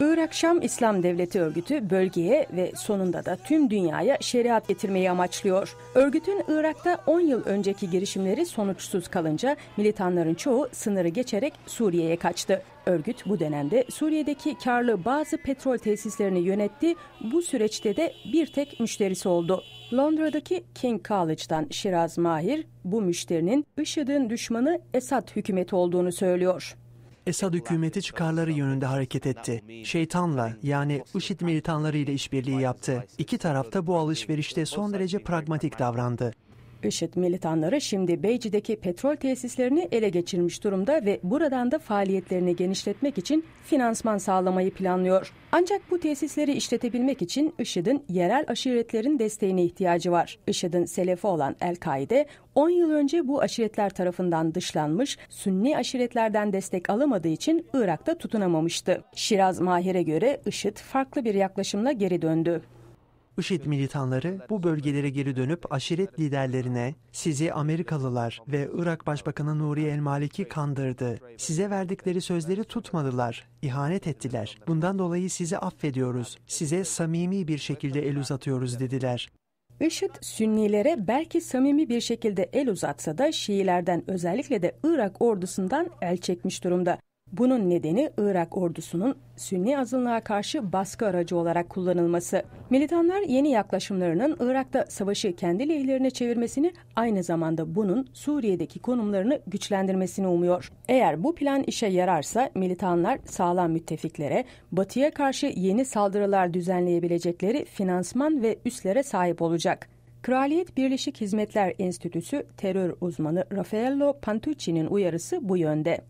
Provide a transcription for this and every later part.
Irak Şam İslam Devleti örgütü bölgeye ve sonunda da tüm dünyaya şeriat getirmeyi amaçlıyor. Örgütün Irak'ta 10 yıl önceki girişimleri sonuçsuz kalınca militanların çoğu sınırı geçerek Suriye'ye kaçtı. Örgüt bu dönemde Suriye'deki karlı bazı petrol tesislerini yönetti. Bu süreçte de bir tek müşterisi oldu. Londra'daki King College'dan Şiraz Mahir bu müşterinin IŞİD'in düşmanı Esad hükümeti olduğunu söylüyor. Esad hükümeti çıkarları yönünde hareket etti. Şeytanla yani IŞİD militanları ile işbirliği yaptı. İki tarafta bu alışverişte son derece pragmatik davrandı. IŞİD militanları şimdi Beyci'deki petrol tesislerini ele geçirmiş durumda ve buradan da faaliyetlerini genişletmek için finansman sağlamayı planlıyor. Ancak bu tesisleri işletebilmek için IŞİD'in yerel aşiretlerin desteğine ihtiyacı var. IŞİD'in selefi olan El-Kaide 10 yıl önce bu aşiretler tarafından dışlanmış, Sünni aşiretlerden destek alamadığı için Irak'ta tutunamamıştı. Şiraz Mahir'e göre IŞİD farklı bir yaklaşımla geri döndü. IŞİD militanları bu bölgelere geri dönüp aşiret liderlerine sizi Amerikalılar ve Irak Başbakanı Nuri El Maliki kandırdı. Size verdikleri sözleri tutmadılar, ihanet ettiler. Bundan dolayı sizi affediyoruz. Size samimi bir şekilde el uzatıyoruz dediler. IŞİD Sünnilere belki samimi bir şekilde el uzatsa da Şiilerden özellikle de Irak ordusundan el çekmiş durumda. Bunun nedeni Irak ordusunun Sünni azınlığa karşı baskı aracı olarak kullanılması. Militanlar yeni yaklaşımlarının Irak'ta savaşı kendi lehlerine çevirmesini aynı zamanda bunun Suriye'deki konumlarını güçlendirmesini umuyor. Eğer bu plan işe yararsa militanlar sağlam müttefiklere, batıya karşı yeni saldırılar düzenleyebilecekleri finansman ve üslere sahip olacak. Kraliyet Birleşik Hizmetler Enstitüsü terör uzmanı Raffaello Pantucci'nin uyarısı bu yönde.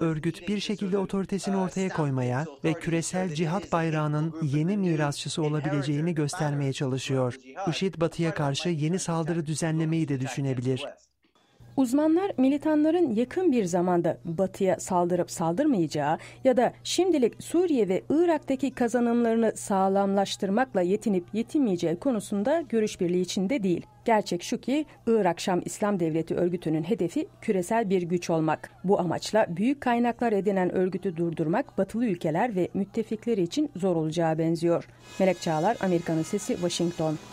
Örgüt bir şekilde otoritesini uh, ortaya koymaya ve küresel cihat bayrağının yeni mirasçısı olabileceğini göstermeye çalışıyor. IŞİD batıya karşı yeni saldırı düzenlemeyi de düşünebilir. Uzmanlar militanların yakın bir zamanda batıya saldırıp saldırmayacağı ya da şimdilik Suriye ve Irak'taki kazanımlarını sağlamlaştırmakla yetinip yetinmeyeceği konusunda görüş birliği içinde değil. Gerçek şu ki Irak Şam İslam Devleti örgütünün hedefi küresel bir güç olmak. Bu amaçla büyük kaynaklar edinen örgütü durdurmak batılı ülkeler ve müttefikleri için zor olacağı benziyor. Melek Çağlar, Amerikanın Sesi, Washington.